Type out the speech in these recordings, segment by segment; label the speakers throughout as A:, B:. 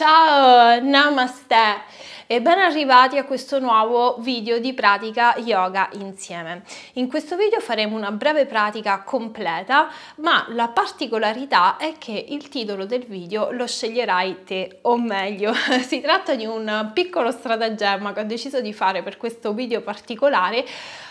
A: Ciao, namaste e ben arrivati a questo nuovo video di pratica yoga insieme. In questo video faremo una breve pratica completa, ma la particolarità è che il titolo del video lo sceglierai te, o meglio, si tratta di un piccolo stratagemma che ho deciso di fare per questo video particolare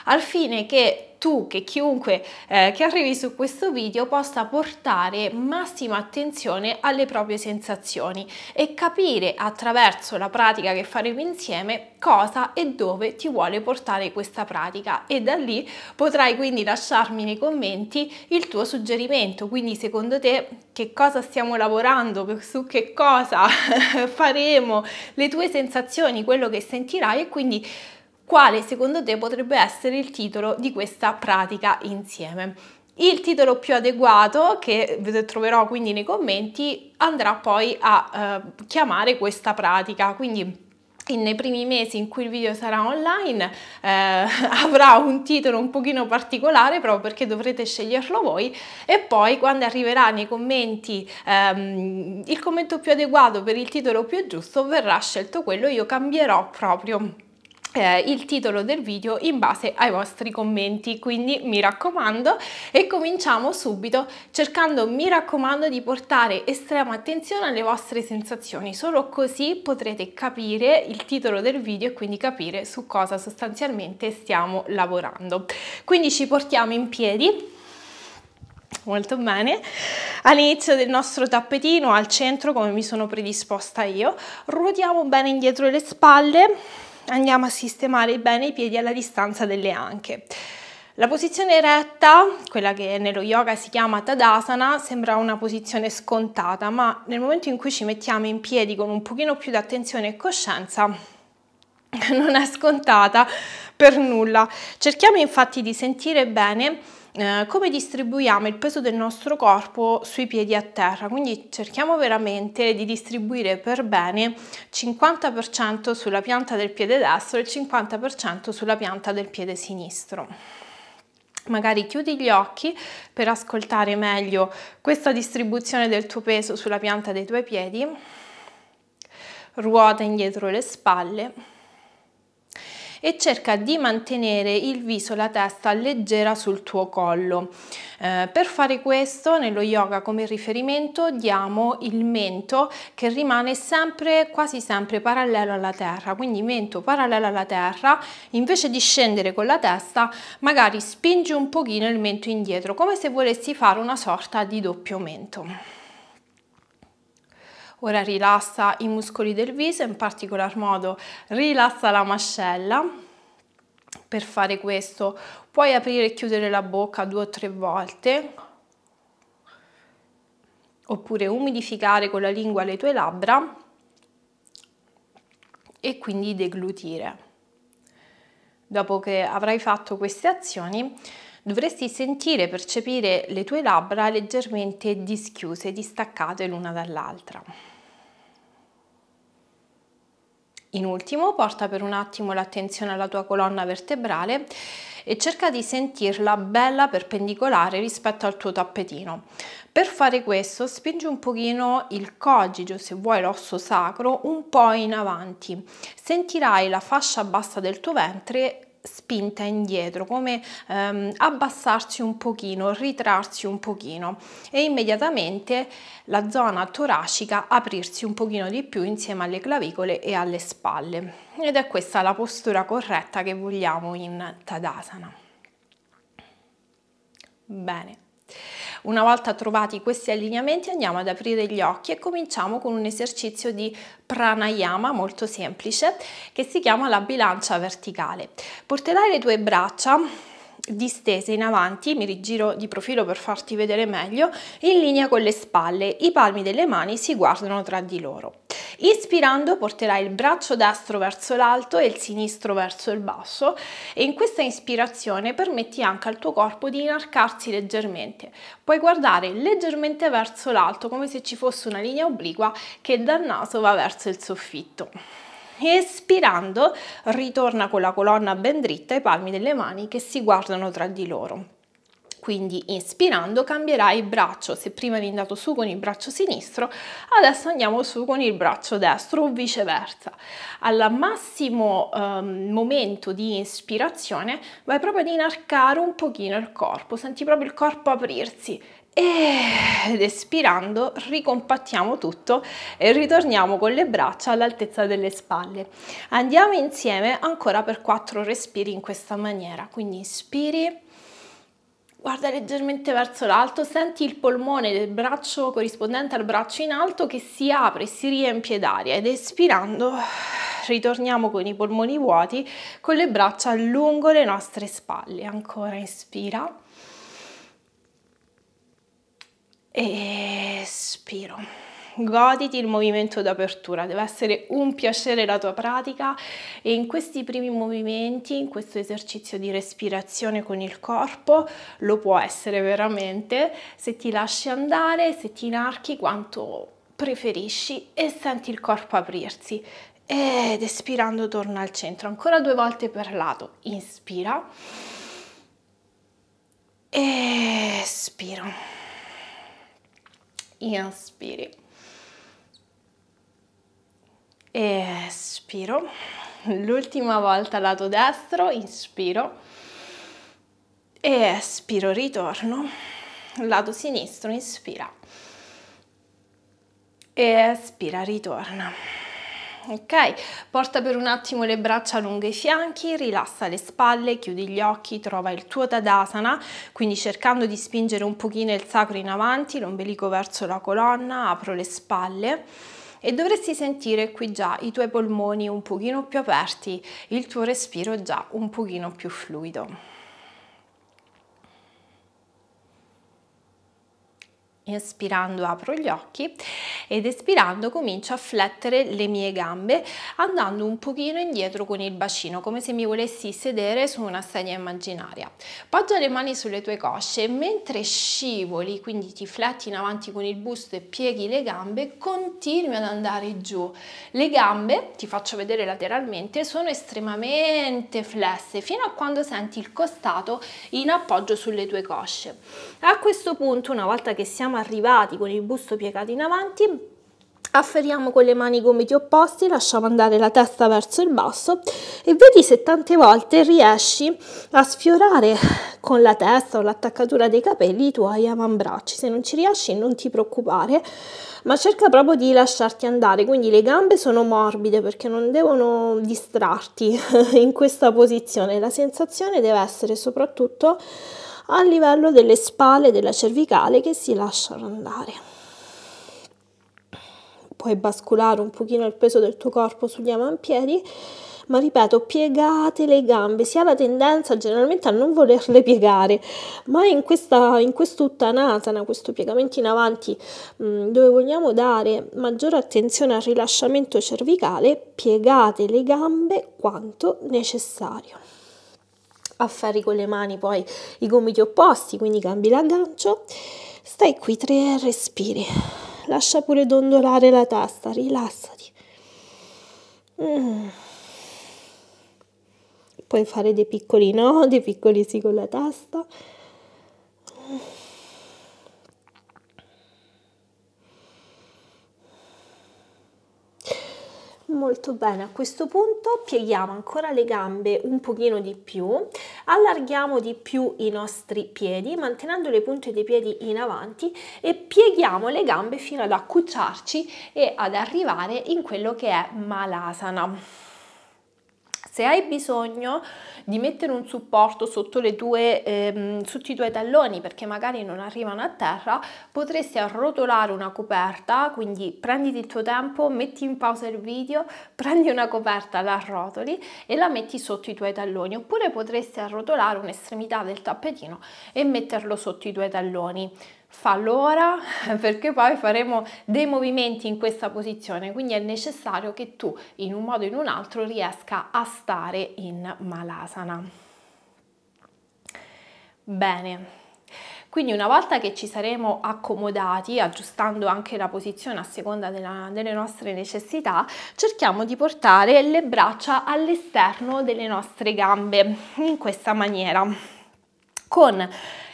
A: al fine che tu, che chiunque eh, che arrivi su questo video possa portare massima attenzione alle proprie sensazioni e capire attraverso la pratica che faremo insieme cosa e dove ti vuole portare questa pratica e da lì potrai quindi lasciarmi nei commenti il tuo suggerimento, quindi secondo te che cosa stiamo lavorando, su che cosa faremo, le tue sensazioni, quello che sentirai e quindi quale secondo te potrebbe essere il titolo di questa pratica insieme. Il titolo più adeguato, che troverò quindi nei commenti, andrà poi a eh, chiamare questa pratica, quindi nei primi mesi in cui il video sarà online eh, avrà un titolo un pochino particolare proprio perché dovrete sceglierlo voi e poi quando arriverà nei commenti ehm, il commento più adeguato per il titolo più giusto verrà scelto quello io cambierò proprio eh, il titolo del video in base ai vostri commenti quindi mi raccomando e cominciamo subito cercando mi raccomando di portare estrema attenzione alle vostre sensazioni solo così potrete capire il titolo del video e quindi capire su cosa sostanzialmente stiamo lavorando quindi ci portiamo in piedi molto bene all'inizio del nostro tappetino al centro come mi sono predisposta io ruotiamo bene indietro le spalle andiamo a sistemare bene i piedi alla distanza delle anche. La posizione retta, quella che nello yoga si chiama Tadasana, sembra una posizione scontata, ma nel momento in cui ci mettiamo in piedi con un pochino più di attenzione e coscienza, non è scontata per nulla. Cerchiamo infatti di sentire bene eh, come distribuiamo il peso del nostro corpo sui piedi a terra, quindi cerchiamo veramente di distribuire per bene 50% sulla pianta del piede destro e 50% sulla pianta del piede sinistro. Magari chiudi gli occhi per ascoltare meglio questa distribuzione del tuo peso sulla pianta dei tuoi piedi, ruota indietro le spalle e cerca di mantenere il viso la testa leggera sul tuo collo. Eh, per fare questo nello yoga come riferimento diamo il mento che rimane sempre, quasi sempre parallelo alla terra, quindi mento parallelo alla terra, invece di scendere con la testa magari spingi un pochino il mento indietro come se volessi fare una sorta di doppio mento. Ora rilassa i muscoli del viso, in particolar modo rilassa la mascella. Per fare questo puoi aprire e chiudere la bocca due o tre volte oppure umidificare con la lingua le tue labbra e quindi deglutire. Dopo che avrai fatto queste azioni dovresti sentire e percepire le tue labbra leggermente dischiuse, distaccate l'una dall'altra. In ultimo, porta per un attimo l'attenzione alla tua colonna vertebrale e cerca di sentirla bella perpendicolare rispetto al tuo tappetino. Per fare questo, spingi un pochino il cogito, se vuoi l'osso sacro, un po' in avanti. Sentirai la fascia bassa del tuo ventre spinta indietro, come ehm, abbassarsi un pochino, ritrarsi un pochino e immediatamente la zona toracica aprirsi un pochino di più insieme alle clavicole e alle spalle. Ed è questa la postura corretta che vogliamo in Tadasana. Bene. Una volta trovati questi allineamenti andiamo ad aprire gli occhi e cominciamo con un esercizio di pranayama molto semplice che si chiama la bilancia verticale. Porterai le tue braccia distese in avanti, mi rigiro di profilo per farti vedere meglio, in linea con le spalle, i palmi delle mani si guardano tra di loro. Ispirando porterai il braccio destro verso l'alto e il sinistro verso il basso e in questa ispirazione permetti anche al tuo corpo di inarcarsi leggermente. Puoi guardare leggermente verso l'alto come se ci fosse una linea obliqua che dal naso va verso il soffitto. Espirando ritorna con la colonna ben dritta e i palmi delle mani che si guardano tra di loro. Quindi inspirando cambierai braccio, se prima eri andato su con il braccio sinistro, adesso andiamo su con il braccio destro o viceversa. Al massimo um, momento di ispirazione vai proprio ad inarcare un pochino il corpo, senti proprio il corpo aprirsi ed espirando ricompattiamo tutto e ritorniamo con le braccia all'altezza delle spalle. Andiamo insieme ancora per quattro respiri in questa maniera, quindi inspiri Guarda leggermente verso l'alto, senti il polmone del braccio corrispondente al braccio in alto che si apre si riempie d'aria ed espirando ritorniamo con i polmoni vuoti con le braccia lungo le nostre spalle. Ancora inspira. Espiro goditi il movimento d'apertura, deve essere un piacere la tua pratica e in questi primi movimenti, in questo esercizio di respirazione con il corpo, lo può essere veramente se ti lasci andare, se ti inarchi quanto preferisci e senti il corpo aprirsi. Ed espirando torna al centro, ancora due volte per lato, inspira, espiro, inspiri e espiro, l'ultima volta lato destro, inspiro e espiro, ritorno, lato sinistro, inspira e espira, ritorna. Ok, porta per un attimo le braccia lungo i fianchi, rilassa le spalle, chiudi gli occhi, trova il tuo Tadasana, quindi cercando di spingere un pochino il sacro in avanti, l'ombelico verso la colonna, apro le spalle e dovresti sentire qui già i tuoi polmoni un pochino più aperti, il tuo respiro già un pochino più fluido. Inspirando apro gli occhi ed espirando comincio a flettere le mie gambe andando un pochino indietro con il bacino come se mi volessi sedere su una sedia immaginaria. Poggia le mani sulle tue cosce e mentre scivoli, quindi ti fletti in avanti con il busto e pieghi le gambe, continui ad andare giù. Le gambe, ti faccio vedere lateralmente, sono estremamente flesse fino a quando senti il costato in appoggio sulle tue cosce. A questo punto, una volta che siamo arrivati con il busto piegato in avanti Afferriamo con le mani i gomiti opposti, lasciamo andare la testa verso il basso e vedi se tante volte riesci a sfiorare con la testa o l'attaccatura dei capelli i tuoi avambracci. Se non ci riesci non ti preoccupare, ma cerca proprio di lasciarti andare. Quindi le gambe sono morbide perché non devono distrarti in questa posizione. La sensazione deve essere soprattutto a livello delle spalle della cervicale che si lasciano andare. Puoi basculare un pochino il peso del tuo corpo sugli avampiedi, ma ripeto, piegate le gambe, si ha la tendenza generalmente a non volerle piegare, ma in questa, in questa questo piegamento in avanti, mm, dove vogliamo dare maggiore attenzione al rilasciamento cervicale, piegate le gambe quanto necessario affari con le mani poi i gomiti opposti, quindi cambi l'aggancio, stai qui tre respiri, lascia pure dondolare la testa, rilassati. Mm. Puoi fare dei piccoli no, dei piccoli sì con la testa. Mm. Molto bene, a questo punto pieghiamo ancora le gambe un pochino di più, allarghiamo di più i nostri piedi, mantenendo le punte dei piedi in avanti e pieghiamo le gambe fino ad accucciarci e ad arrivare in quello che è Malasana. Se hai bisogno di mettere un supporto sotto, tue, ehm, sotto, i tuoi talloni perché magari non arrivano a terra, potresti arrotolare una coperta, quindi prenditi il tuo tempo, metti in pausa il video, prendi una coperta, la arrotoli e la metti sotto i tuoi talloni, oppure potresti arrotolare un'estremità del tappetino e metterlo sotto i tuoi talloni fallo ora perché poi faremo dei movimenti in questa posizione, quindi è necessario che tu in un modo o in un altro riesca a stare in malasana. Bene, quindi una volta che ci saremo accomodati, aggiustando anche la posizione a seconda della, delle nostre necessità, cerchiamo di portare le braccia all'esterno delle nostre gambe in questa maniera, con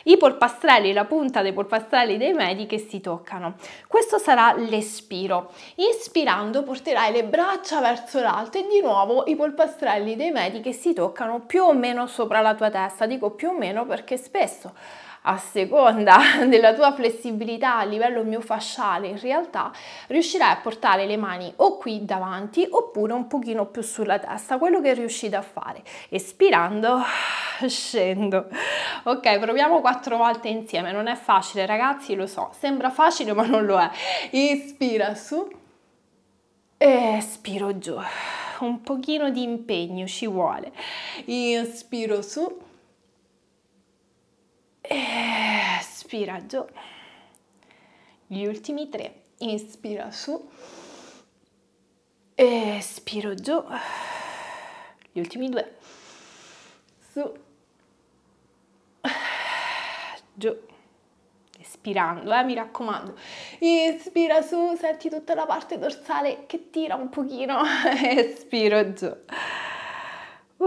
A: i polpastrelli, la punta dei polpastrelli dei medi che si toccano. Questo sarà l'espiro. Inspirando porterai le braccia verso l'alto e di nuovo i polpastrelli dei medi che si toccano più o meno sopra la tua testa. Dico più o meno perché spesso a seconda della tua flessibilità a livello miofasciale, in realtà riuscirai a portare le mani o qui davanti oppure un pochino più sulla testa, quello che riuscite a fare. Espirando, scendo. Ok, proviamo quattro volte insieme, non è facile ragazzi, lo so, sembra facile ma non lo è. Inspira su espiro giù. Un pochino di impegno ci vuole. Inspiro su inspira giù, gli ultimi tre, inspira su, espiro giù, gli ultimi due, su, giù, espirando, eh, mi raccomando, inspira su, senti tutta la parte dorsale che tira un pochino, espiro giù.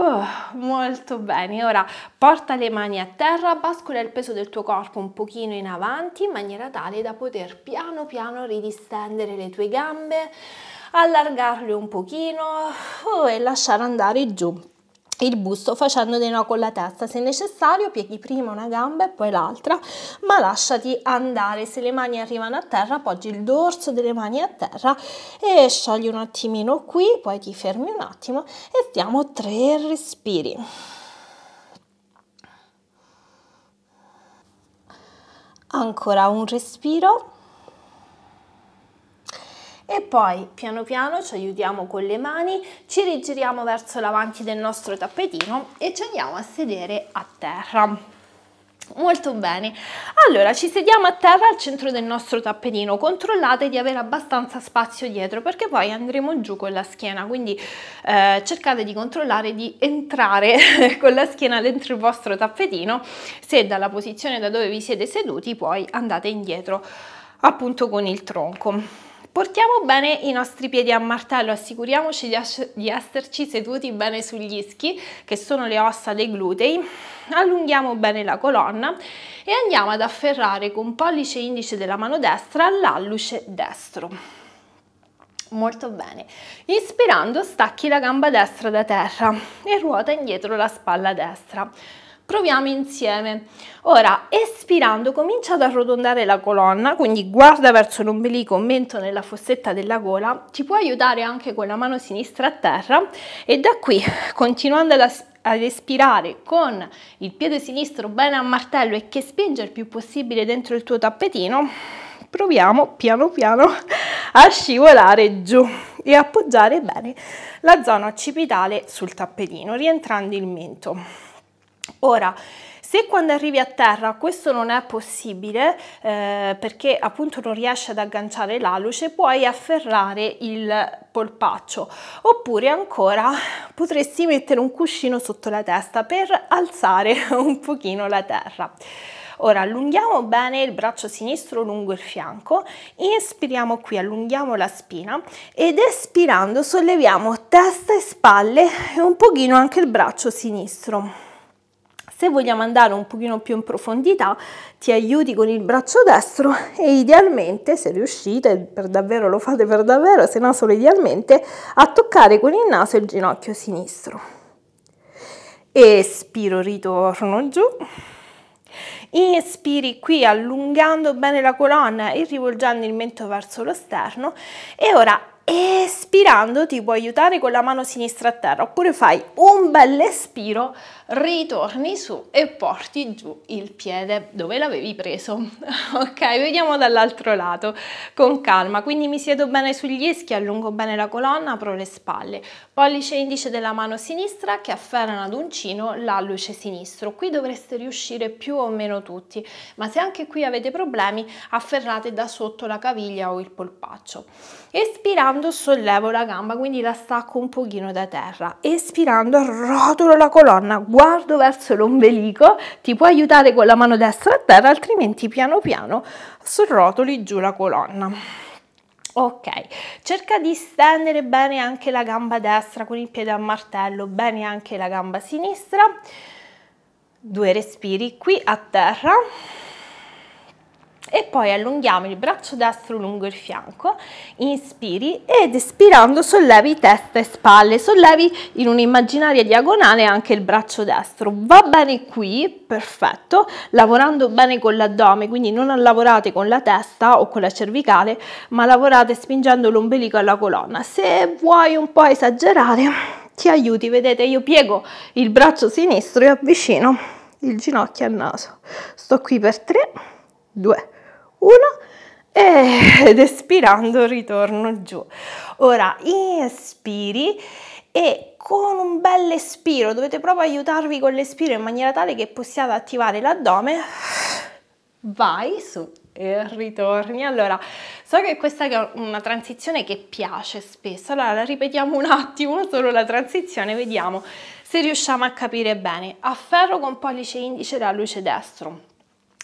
A: Uh, molto bene, ora porta le mani a terra, bascola il peso del tuo corpo un pochino in avanti in maniera tale da poter piano piano ridistendere le tue gambe, allargarle un pochino uh, e lasciare andare giù il busto facendo dei no con la testa se necessario pieghi prima una gamba e poi l'altra ma lasciati andare se le mani arrivano a terra appoggi il dorso delle mani a terra e sciogli un attimino qui poi ti fermi un attimo e stiamo tre respiri ancora un respiro e poi piano piano ci aiutiamo con le mani, ci rigiriamo verso l'avanti del nostro tappetino e ci andiamo a sedere a terra. Molto bene, allora ci sediamo a terra al centro del nostro tappetino, controllate di avere abbastanza spazio dietro perché poi andremo giù con la schiena, quindi eh, cercate di controllare di entrare con la schiena dentro il vostro tappetino, se dalla posizione da dove vi siete seduti poi andate indietro appunto con il tronco. Portiamo bene i nostri piedi a martello, assicuriamoci di, di, esserci seduti bene sugli ischi, che sono le ossa dei glutei, allunghiamo bene la colonna e andiamo ad afferrare con pollice indice della mano destra l'alluce destro. Molto bene. Inspirando stacchi la gamba destra da terra e ruota indietro la spalla destra. Proviamo insieme. Ora, espirando, comincia ad arrotondare la colonna, quindi guarda verso l'ombelico, mento nella fossetta della gola. Ci può aiutare anche con la mano sinistra a terra e da qui, continuando ad aspirare, ad espirare con il piede sinistro bene a martello e che spinge il più possibile dentro il tuo tappetino, proviamo piano piano a scivolare giù e appoggiare bene la zona occipitale sul tappetino, rientrando il mento. Ora, se quando arrivi a terra questo non è possibile eh, perché appunto non riesci ad agganciare la luce, puoi afferrare il polpaccio oppure ancora potresti mettere un cuscino sotto la testa per alzare un pochino la terra. Ora allunghiamo bene il braccio sinistro lungo il fianco, inspiriamo qui, allunghiamo la spina ed espirando solleviamo testa e spalle e un pochino anche il braccio sinistro se vogliamo andare un pochino più in profondità, ti aiuti con il braccio destro e idealmente, se riuscite, per davvero lo fate per davvero, se no solo idealmente, a toccare con il naso il ginocchio sinistro. Espiro, ritorno giù. Inspiri qui allungando bene la colonna e rivolgendo il mento verso lo sterno e ora espirando ti può aiutare con la mano sinistra a terra oppure fai un bel espiro, ritorni su e porti giù il piede dove l'avevi preso. ok, vediamo dall'altro lato con calma. Quindi mi siedo bene sugli ischi, allungo bene la colonna, apro le spalle. Pollice indice della mano sinistra che afferrano ad uncino l'alluce sinistro. Qui dovreste riuscire più o meno tutti, ma se anche qui avete problemi afferrate da sotto la caviglia o il polpaccio. Espirando inspirando sollevo la gamba, quindi la stacco un pochino da terra. Espirando rotolo la colonna, guardo verso l'ombelico, ti può aiutare con la mano destra a terra, altrimenti piano piano srotoli giù la colonna. Ok, cerca di stendere bene anche la gamba destra con il piede a martello, bene anche la gamba sinistra. Due respiri qui a terra e poi allunghiamo il braccio destro lungo il fianco, inspiri ed espirando sollevi testa e spalle, sollevi in un'immaginaria diagonale anche il braccio destro, va bene qui, perfetto, lavorando bene con l'addome, quindi non lavorate con la testa o con la cervicale, ma lavorate spingendo l'ombelico alla colonna, se vuoi un po' esagerare ti aiuti, vedete io piego il braccio sinistro e avvicino il ginocchio al naso, sto qui per 3, 2, uno ed espirando ritorno giù. Ora inspiri e con un bel espiro, dovete proprio aiutarvi con l'espiro in maniera tale che possiate attivare l'addome, vai su e ritorni. Allora, so che questa è una transizione che piace spesso, allora la ripetiamo un attimo, solo la transizione, vediamo se riusciamo a capire bene. Afferro con pollice indice la luce destro,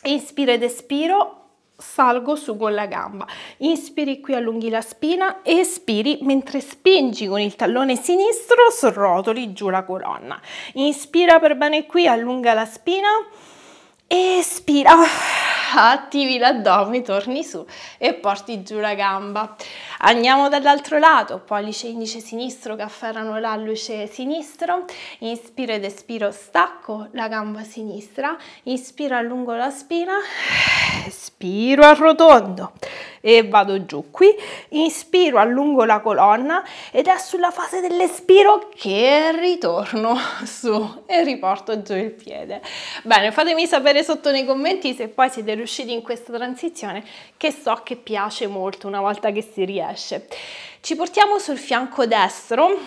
A: inspiro ed espiro, salgo su con la gamba inspiri qui allunghi la spina espiri mentre spingi con il tallone sinistro srotoli giù la colonna inspira per bene qui allunga la spina espira attivi l'addome, torni su e porti giù la gamba. Andiamo dall'altro lato, pollice indice sinistro che afferrano luce sinistro, inspiro ed espiro, stacco la gamba sinistra, inspiro allungo la spina, espiro arrotondo, e vado giù qui inspiro allungo la colonna ed è sulla fase dell'espiro che ritorno su e riporto giù il piede bene fatemi sapere sotto nei commenti se poi siete riusciti in questa transizione che so che piace molto una volta che si riesce ci portiamo sul fianco destro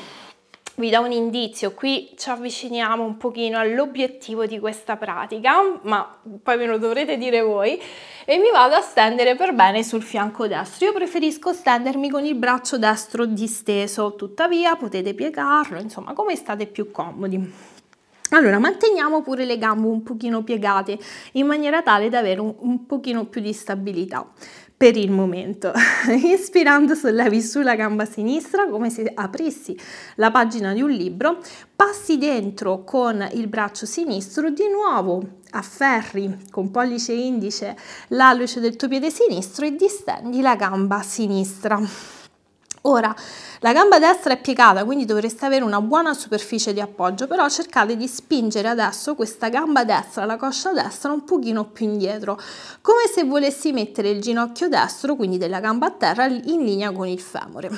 A: vi do un indizio, qui ci avviciniamo un pochino all'obiettivo di questa pratica, ma poi ve lo dovrete dire voi, e mi vado a stendere per bene sul fianco destro. Io preferisco stendermi con il braccio destro disteso, tuttavia potete piegarlo, insomma come state più comodi. Allora, manteniamo pure le gambe un pochino piegate in maniera tale da avere un, un pochino più di stabilità per il momento. Ispirando, sollevi sulla gamba sinistra come se aprissi la pagina di un libro, passi dentro con il braccio sinistro, di nuovo afferri con pollice e indice l'alluce del tuo piede sinistro e distendi la gamba sinistra. Ora, la gamba destra è piegata, quindi dovreste avere una buona superficie di appoggio, però cercate di spingere adesso questa gamba destra, la coscia destra, un pochino più indietro, come se volessi mettere il ginocchio destro, quindi della gamba a terra, in linea con il femore.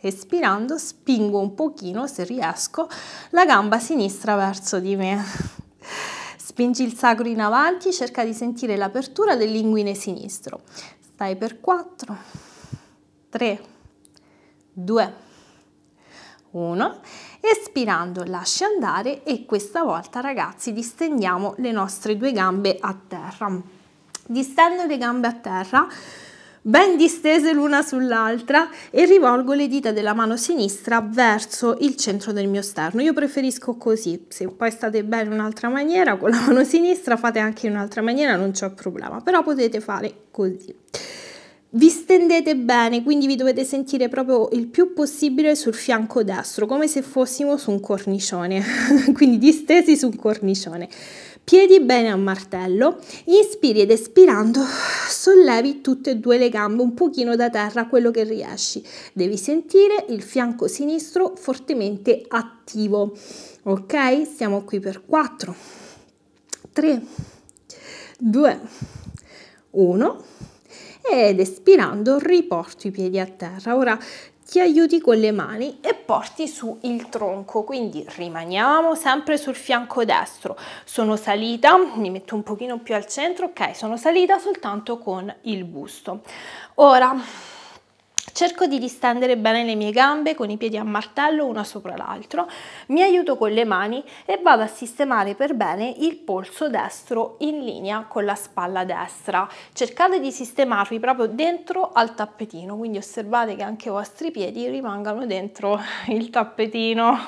A: Espirando, spingo un pochino, se riesco, la gamba sinistra verso di me. Spingi il sacro in avanti, cerca di sentire l'apertura del linguine sinistro. Stai per 4, 3, 2, 1, espirando lasci andare e questa volta ragazzi distendiamo le nostre due gambe a terra. Distendo le gambe a terra, ben distese l'una sull'altra e rivolgo le dita della mano sinistra verso il centro del mio sterno. Io preferisco così, se poi state bene in un'altra maniera, con la mano sinistra fate anche in un'altra maniera, non c'è problema, però potete fare così. Vi stendete bene, quindi vi dovete sentire proprio il più possibile sul fianco destro, come se fossimo su un cornicione, quindi distesi su un cornicione. Piedi bene a martello, inspiri ed espirando sollevi tutte e due le gambe un pochino da terra, quello che riesci. Devi sentire il fianco sinistro fortemente attivo. Ok? Siamo qui per 4 3 2 1 ed espirando riporto i piedi a terra. Ora ti aiuti con le mani e porti su il tronco, quindi rimaniamo sempre sul fianco destro. Sono salita, mi metto un pochino più al centro, ok, sono salita soltanto con il busto. Ora Cerco di distendere bene le mie gambe con i piedi a martello una sopra l'altro, mi aiuto con le mani e vado a sistemare per bene il polso destro in linea con la spalla destra. Cercate di sistemarvi proprio dentro al tappetino, quindi osservate che anche i vostri piedi rimangano dentro il tappetino.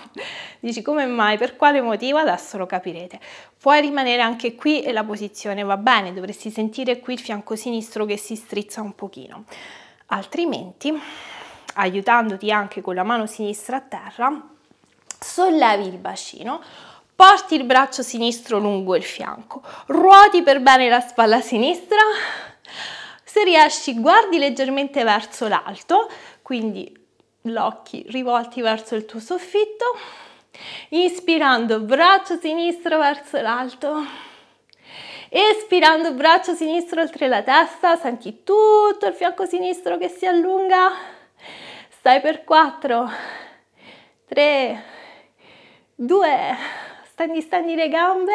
A: Dici come mai, per quale motivo? Adesso lo capirete. Puoi rimanere anche qui e la posizione va bene, dovresti sentire qui il fianco sinistro che si strizza un pochino altrimenti aiutandoti anche con la mano sinistra a terra sollevi il bacino porti il braccio sinistro lungo il fianco ruoti per bene la spalla sinistra se riesci guardi leggermente verso l'alto quindi gli occhi rivolti verso il tuo soffitto inspirando braccio sinistro verso l'alto Espirando il braccio sinistro oltre la testa, senti tutto il fianco sinistro che si allunga. Stai per 4, 3, 2, stendi, stendi le gambe,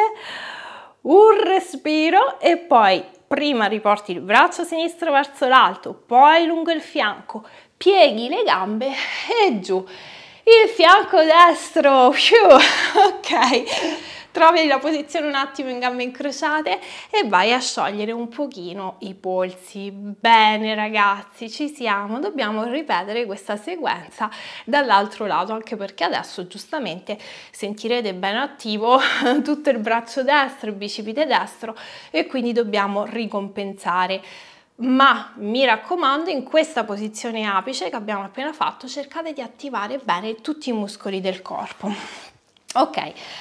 A: un respiro e poi prima riporti il braccio sinistro verso l'alto, poi lungo il fianco, pieghi le gambe e giù. Il fianco destro, ok trovi la posizione un attimo in gambe incrociate e vai a sciogliere un pochino i polsi. Bene ragazzi, ci siamo, dobbiamo ripetere questa sequenza dall'altro lato, anche perché adesso giustamente sentirete bene attivo tutto il braccio destro, il bicipite destro e quindi dobbiamo ricompensare ma mi raccomando in questa posizione apice che abbiamo appena fatto cercate di attivare bene tutti i muscoli del corpo Ok,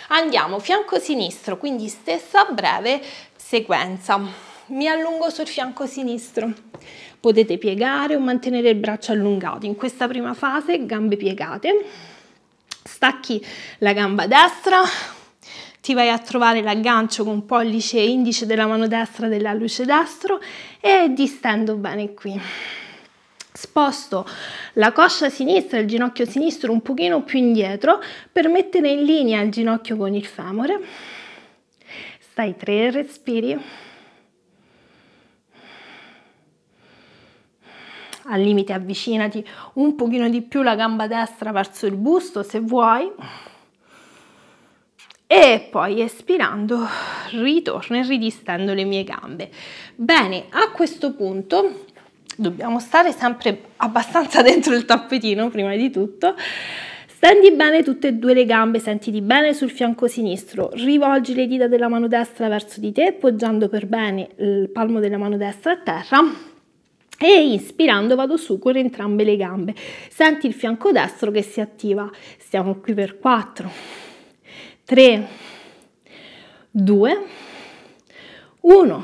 A: andiamo fianco sinistro, quindi stessa breve sequenza. Mi allungo sul fianco sinistro. Potete piegare o mantenere il braccio allungato. In questa prima fase gambe piegate. Stacchi la gamba destra, ti vai a trovare l'aggancio con pollice e indice della mano destra della luce destro e distendo bene qui. Sposto la coscia sinistra e il ginocchio sinistro un pochino più indietro per mettere in linea il ginocchio con il femore. Stai tre respiri. Al limite avvicinati un pochino di più la gamba destra verso il busto se vuoi. E poi espirando ritorno e ridistendo le mie gambe. Bene, a questo punto dobbiamo stare sempre abbastanza dentro il tappetino prima di tutto. Stendi bene tutte e due le gambe, sentiti bene sul fianco sinistro, rivolgi le dita della mano destra verso di te, poggiando per bene il palmo della mano destra a terra e inspirando vado su con entrambe le gambe. Senti il fianco destro che si attiva. Stiamo qui per 4, 3, 2, 1.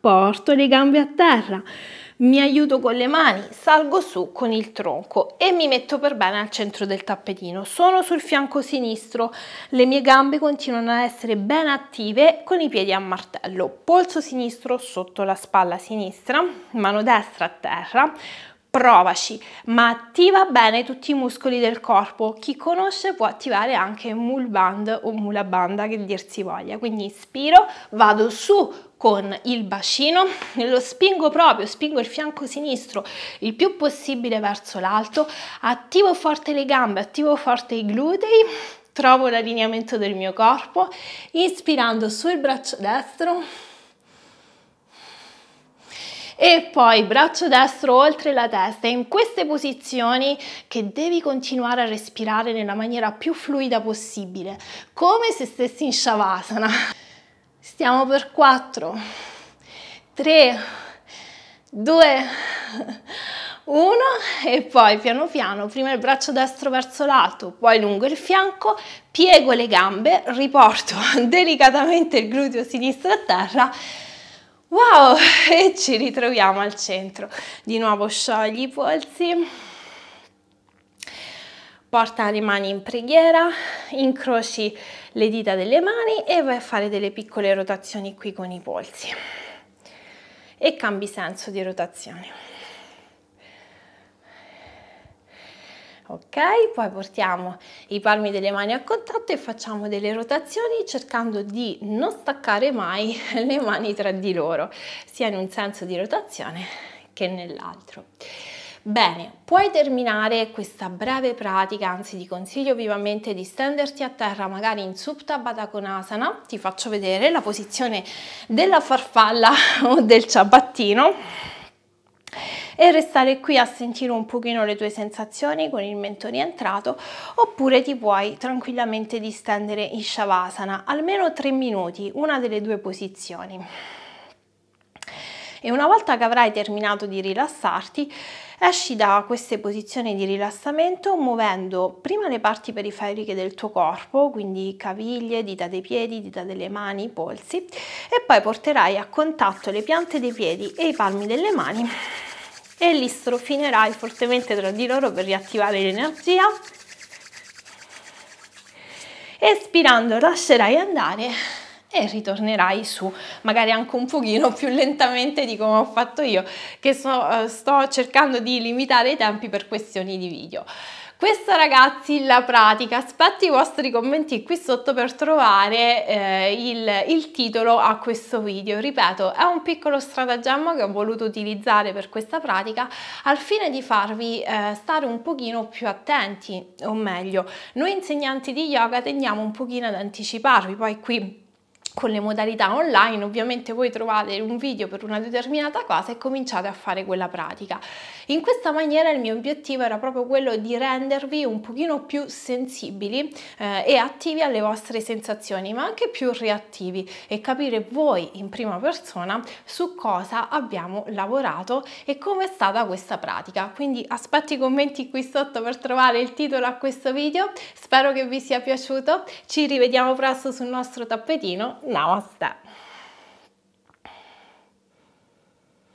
A: Porto le gambe a terra mi aiuto con le mani, salgo su con il tronco e mi metto per bene al centro del tappetino. Sono sul fianco sinistro, le mie gambe continuano ad essere ben attive con i piedi a martello, polso sinistro sotto la spalla sinistra, mano destra a terra, provaci, ma attiva bene tutti i muscoli del corpo. Chi conosce può attivare anche mulband o mula banda che dir si voglia. Quindi ispiro, vado su con il bacino, lo spingo proprio, spingo il fianco sinistro il più possibile verso l'alto, attivo forte le gambe, attivo forte i glutei, trovo l'allineamento del mio corpo, inspirando sul braccio destro e poi braccio destro oltre la testa. in queste posizioni che devi continuare a respirare nella maniera più fluida possibile, come se stessi in Shavasana. Stiamo per 4, 3, 2, 1 e poi piano piano, prima il braccio destro verso l'alto, poi lungo il fianco, piego le gambe, riporto delicatamente il gluteo sinistro a terra Wow! E ci ritroviamo al centro. Di nuovo sciogli i polsi. Porta le mani in preghiera, incroci le dita delle mani e vai a fare delle piccole rotazioni qui con i polsi. E cambi senso di rotazione. ok? Poi portiamo i palmi delle mani a contatto e facciamo delle rotazioni cercando di non staccare mai le mani tra di loro, sia in un senso di rotazione che nell'altro. Bene, puoi terminare questa breve pratica, anzi ti consiglio vivamente di stenderti a terra magari in Supta Baddha Konasana, ti faccio vedere la posizione della farfalla o del ciabattino e restare qui a sentire un pochino le tue sensazioni con il mento rientrato oppure ti puoi tranquillamente distendere in Shavasana almeno 3 minuti, una delle due posizioni. E una volta che avrai terminato di rilassarti, Esci da queste posizioni di rilassamento muovendo prima le parti periferiche del tuo corpo, quindi caviglie, dita dei piedi, dita delle mani, polsi e poi porterai a contatto le piante dei piedi e i palmi delle mani e li strofinerai fortemente tra di loro per riattivare l'energia. Espirando lascerai andare e ritornerai su magari anche un pochino più lentamente di come ho fatto io che so, eh, sto cercando di limitare i tempi per questioni di video questa ragazzi la pratica, aspetto i vostri commenti qui sotto per trovare eh, il, il, titolo a questo video. Ripeto, è un piccolo stratagemma che ho voluto utilizzare per questa pratica al fine di farvi eh, stare un pochino più attenti, o meglio, noi insegnanti di yoga tendiamo un pochino ad anticiparvi, poi qui con le modalità online ovviamente voi trovate un video per una determinata cosa e cominciate a fare quella pratica. In questa maniera il mio obiettivo era proprio quello di rendervi un pochino più sensibili eh, e attivi alle vostre sensazioni ma anche più reattivi e capire voi in prima persona su cosa abbiamo lavorato e come è stata questa pratica. Quindi aspetto i commenti qui sotto per trovare il titolo a questo video, spero che vi sia piaciuto, ci rivediamo presto sul nostro tappetino now a step.